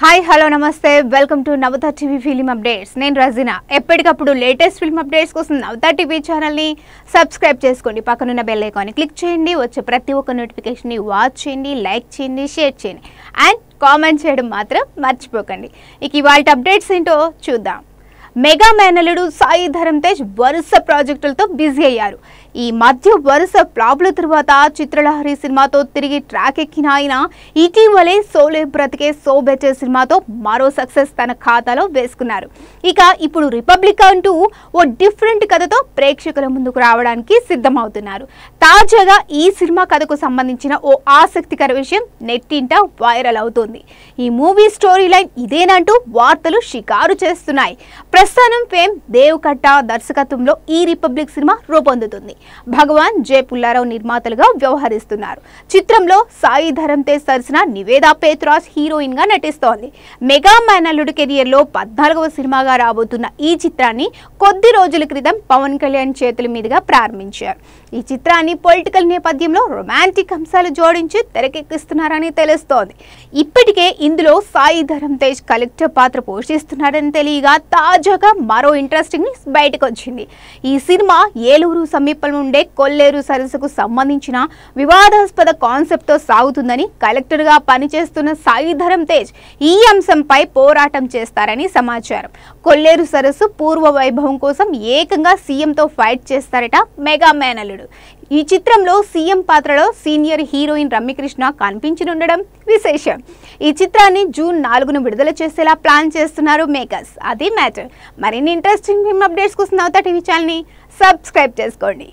hi hello నమస్తే welcome to Navata TV film updates నేను రజీనా ఎప్పటికప్పుడు లేటెస్ట్ ఫిల్మ్ అప్డేట్స్ కోసం నవతా టీవీ ఛానల్ని సబ్స్క్రైబ్ చేసుకోండి పక్కనున్న బెల్ ఐకాన్ని క్లిక్ చేయండి వచ్చే ప్రతి ఒక్క నోటిఫికేషన్ని వాచ్ చేయండి లైక్ చేయండి షేర్ చేయండి అండ్ కామెంట్ చేయడం మాత్రం మర్చిపోకండి ఇక ఇవాళ అప్డేట్స్ ఏంటో చూద్దాం మెగా మేనలుడు సాయి ధరమ్ తేజ్ వరుస ప్రాజెక్టులతో బిజీ అయ్యారు ఈ మధ్య వరుస ప్లాబ్ల తర్వాత చిత్రలహరి సినిమాతో తిరిగి ట్రాక్ ఎక్కిన ఆయన ఇటీవలే సోలే బ్రతికే సో సోబెటే సినిమాతో మరో సక్సెస్ తన ఖాతాలో వేసుకున్నారు ఇక ఇప్పుడు రిపబ్లిక్ అంటూ ఓ డిఫరెంట్ కథతో ప్రేక్షకుల ముందుకు రావడానికి సిద్ధమవుతున్నారు తాజాగా ఈ సినిమా కథకు సంబంధించిన ఓ ఆసక్తికర విషయం నెట్టింట వైరల్ అవుతుంది ఈ మూవీ స్టోరీ లైన్ ఇదేనంటూ వార్తలు షికారు చేస్తున్నాయి ప్రస్థానం ఫేమ్ దేవ్కట్ట దర్శకత్వంలో ఈ రిపబ్లిక్ సినిమా రూపొందుతుంది భగవాన్ జే పుల్లారావు నిర్మాతలుగా వ్యవహరిస్తున్నారు చిత్రంలో సాయి ధరం తేజ్ సరసన నివేదా పేత్రాజ్ హీరోయిన్ గా నటిస్తోంది మెగా మైనల్లుడు కెరియర్ లో పద్నాలుగవ సినిమాగా రాబోతున్న ఈ చిత్రాన్ని కొద్ది రోజుల క్రితం పవన్ కళ్యాణ్ చేతుల మీదుగా ప్రారంభించారు ఈ చిత్రాన్ని పొలిటికల్ నేపథ్యంలో రొమాంటిక్ అంశాలు జోడించి తెరకెక్కిస్తున్నారని తెలుస్తోంది ఇప్పటికే ఇందులో సాయి ధరం తేజ్ కలెక్టర్ పాత్ర పోషిస్తున్నారని తెలియగా తాజా చూడగా మరో ఇంట్రెస్టింగ్ బయటకు వచ్చింది ఈ సినిమా ఏలూరు సమీపంలో ఉండే కొల్లేరు సరస్సుకు సంబంధించిన వివాదాస్పద కాన్సెప్ట్ తో సాగుతుందని కలెక్టర్ గా పనిచేస్తున్న సాయిధరం తేజ్ ఈ అంశంపై పోరాటం చేస్తారని సమాచారం కొల్లేరు సరస్సు పూర్వ వైభవం కోసం ఏకంగా సీఎంతో ఫైట్ చేస్తారట మెగా మేనలుడు ఈ చిత్రంలో సీఎం పాత్రలో సీనియర్ హీరోయిన్ రమ్యకృష్ణ కనిపించనుండడం విశేషం ఈ చిత్రాన్ని జూన్ నాలుగును విడుదల చేసేలా ప్లాన్ చేస్తున్నారు మేకర్స్ అది మ్యాటర్ మరిన్ని ఇంట్రెస్టింగ్ ఫిల్మ్ అప్డేట్స్ కోసం అవుతా టీవీ ఛానల్ని సబ్స్క్రైబ్ చేసుకోండి